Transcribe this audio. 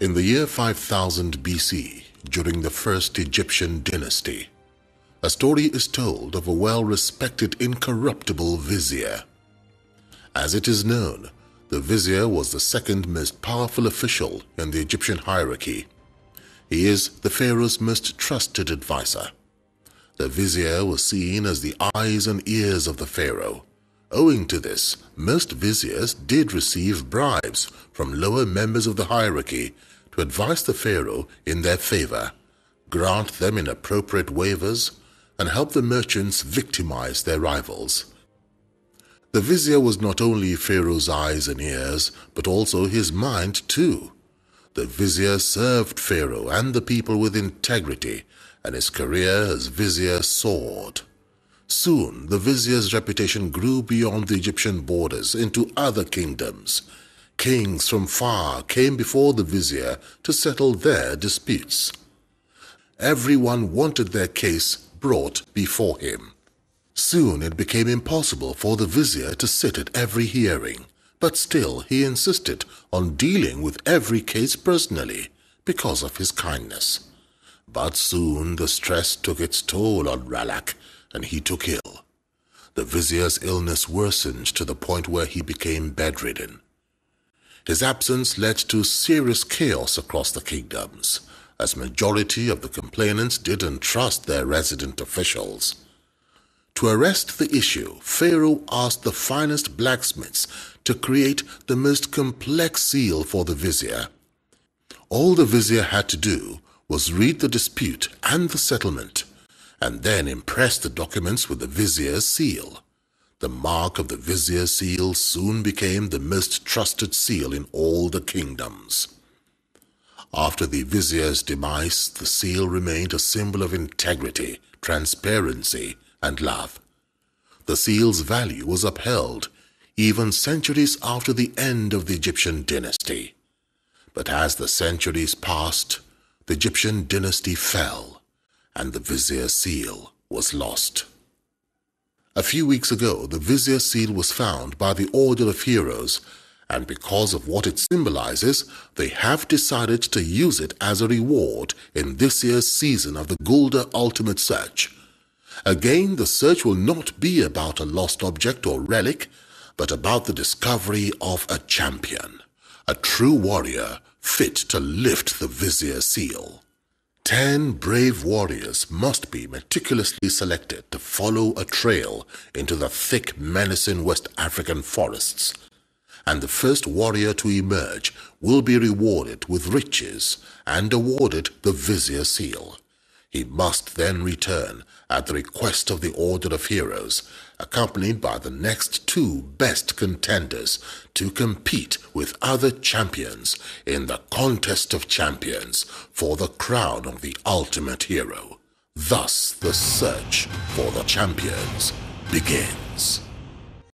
In the year 5000 BC, during the first Egyptian dynasty, a story is told of a well-respected incorruptible vizier. As it is known, the vizier was the second most powerful official in the Egyptian hierarchy. He is the pharaoh's most trusted advisor. The vizier was seen as the eyes and ears of the pharaoh Owing to this, most viziers did receive bribes from lower members of the hierarchy to advise the pharaoh in their favor, grant them inappropriate waivers, and help the merchants victimize their rivals. The vizier was not only Pharaoh's eyes and ears, but also his mind too. The vizier served Pharaoh and the people with integrity, and his career as vizier soared. Soon the vizier's reputation grew beyond the Egyptian borders into other kingdoms. Kings from far came before the vizier to settle their disputes. Everyone wanted their case brought before him. Soon it became impossible for the vizier to sit at every hearing, but still he insisted on dealing with every case personally because of his kindness. But soon the stress took its toll on Ralak, and he took ill. The vizier's illness worsened to the point where he became bedridden. His absence led to serious chaos across the kingdoms, as majority of the complainants didn't trust their resident officials. To arrest the issue, Pharaoh asked the finest blacksmiths to create the most complex seal for the vizier. All the vizier had to do was read the dispute and the settlement, and then impressed the documents with the vizier's seal. The mark of the vizier's seal soon became the most trusted seal in all the kingdoms. After the vizier's demise, the seal remained a symbol of integrity, transparency, and love. The seal's value was upheld even centuries after the end of the Egyptian dynasty. But as the centuries passed, the Egyptian dynasty fell and the Vizier seal was lost. A few weeks ago, the Vizier seal was found by the Order of Heroes, and because of what it symbolizes, they have decided to use it as a reward in this year's season of the Gulda Ultimate Search. Again, the search will not be about a lost object or relic, but about the discovery of a champion, a true warrior fit to lift the Vizier seal. Ten brave warriors must be meticulously selected to follow a trail into the thick, menacing West African forests, and the first warrior to emerge will be rewarded with riches and awarded the Vizier Seal. He must then return at the request of the Order of Heroes, accompanied by the next two best contenders to compete with other champions in the Contest of Champions for the crown of the Ultimate Hero. Thus, the search for the champions begins.